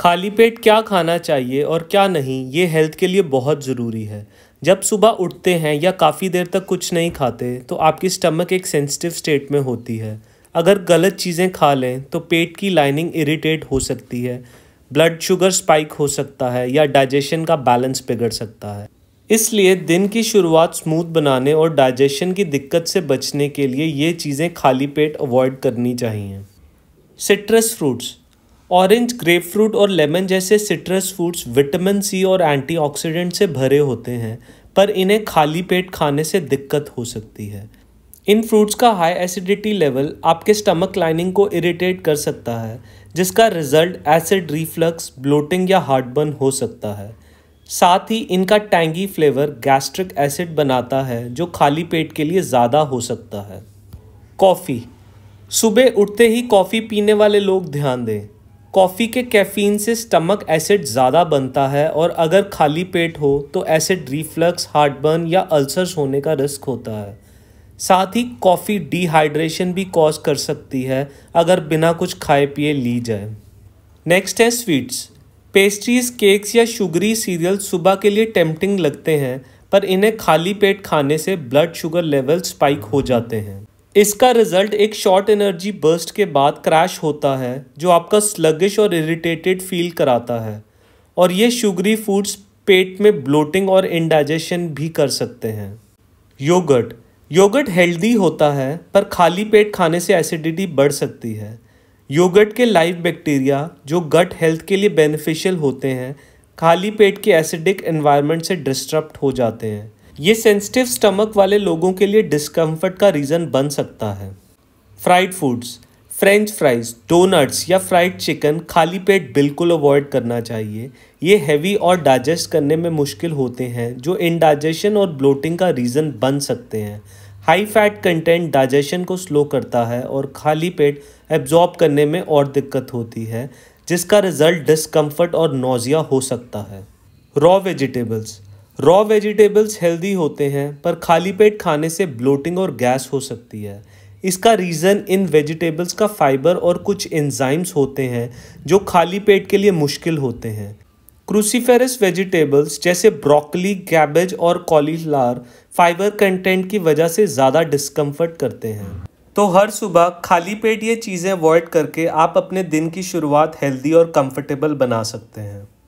खाली पेट क्या खाना चाहिए और क्या नहीं ये हेल्थ के लिए बहुत ज़रूरी है जब सुबह उठते हैं या काफ़ी देर तक कुछ नहीं खाते तो आपकी स्टमक एक सेंसिटिव स्टेट में होती है अगर गलत चीज़ें खा लें तो पेट की लाइनिंग इरिटेट हो सकती है ब्लड शुगर स्पाइक हो सकता है या डाइजेशन का बैलेंस बिगड़ सकता है इसलिए दिन की शुरुआत स्मूथ बनाने और डाइजेशन की दिक्कत से बचने के लिए ये चीज़ें खाली पेट अवॉइड करनी चाहिए सिट्रस फ्रूट्स ऑरेंज ग्रेपफ्रूट और लेमन जैसे सिट्रस फ्रूट्स विटामिन सी और एंटीऑक्सीडेंट से भरे होते हैं पर इन्हें खाली पेट खाने से दिक्कत हो सकती है इन फ्रूट्स का हाई एसिडिटी लेवल आपके स्टमक लाइनिंग को इरिटेट कर सकता है जिसका रिजल्ट एसिड रिफ्लक्स ब्लोटिंग या हार्टबर्न हो सकता है साथ ही इनका टैंगी फ्लेवर गैस्ट्रिक एसिड बनाता है जो खाली पेट के लिए ज़्यादा हो सकता है कॉफ़ी सुबह उठते ही कॉफ़ी पीने वाले लोग ध्यान दें कॉफ़ी के कैफ़ीन से स्टमक एसिड ज़्यादा बनता है और अगर खाली पेट हो तो एसिड रिफ्लक्स हार्टबर्न या अल्सर्स होने का रिस्क होता है साथ ही कॉफ़ी डिहाइड्रेशन भी कॉज कर सकती है अगर बिना कुछ खाए पिए ली जाए नेक्स्ट है स्वीट्स पेस्ट्रीज केक्स या शुगरी सीरियल सुबह के लिए टेम्पटिंग लगते हैं पर इन्हें खाली पेट खाने से ब्लड शुगर लेवल स्पाइक हो जाते हैं इसका रिजल्ट एक शॉर्ट एनर्जी बर्स्ट के बाद क्रैश होता है जो आपका स्लगिश और इरिटेटेड फील कराता है और ये शुगरी फूड्स पेट में ब्लोटिंग और इंडाइजेशन भी कर सकते हैं योगर्ट योगर्ट हेल्दी होता है पर खाली पेट खाने से एसिडिटी बढ़ सकती है योगर्ट के लाइव बैक्टीरिया जो गट हेल्थ के लिए बेनिफिशियल होते हैं खाली पेट के एसिडिक एनवायरनमेंट से डिस्टर्ब हो जाते हैं ये सेंसिटिव स्टमक वाले लोगों के लिए डिस्कम्फर्ट का रीज़न बन सकता है fried foods French fries donuts या फ्राइड चिकन खाली पेट बिल्कुल अवॉइड करना चाहिए ये हैवी और डाइजेस्ट करने में मुश्किल होते हैं जो इनडाइजेशन और ब्लोटिंग का रीज़न बन सकते हैं हाई फैट कंटेंट डाइजेशन को स्लो करता है और खाली पेट एब्जॉर्ब करने में और दिक्कत होती है जिसका रिजल्ट डिस्कम्फर्ट और नोज़िया हो सकता है raw vegetables raw vegetables healthy होते हैं पर खाली पेट खाने से ब्लोटिंग और गैस हो सकती है इसका रीज़न इन वेजिटेबल्स का फाइबर और कुछ एंजाइम्स होते हैं जो खाली पेट के लिए मुश्किल होते हैं क्रूसीफेरस वेजिटेबल्स जैसे ब्रोकली कैबेज और कॉलीफ्लावर फाइबर कंटेंट की वजह से ज़्यादा डिस्कम्फर्ट करते हैं तो हर सुबह खाली पेट ये चीज़ें अवॉइड करके आप अपने दिन की शुरुआत हेल्दी और कंफर्टेबल बना सकते हैं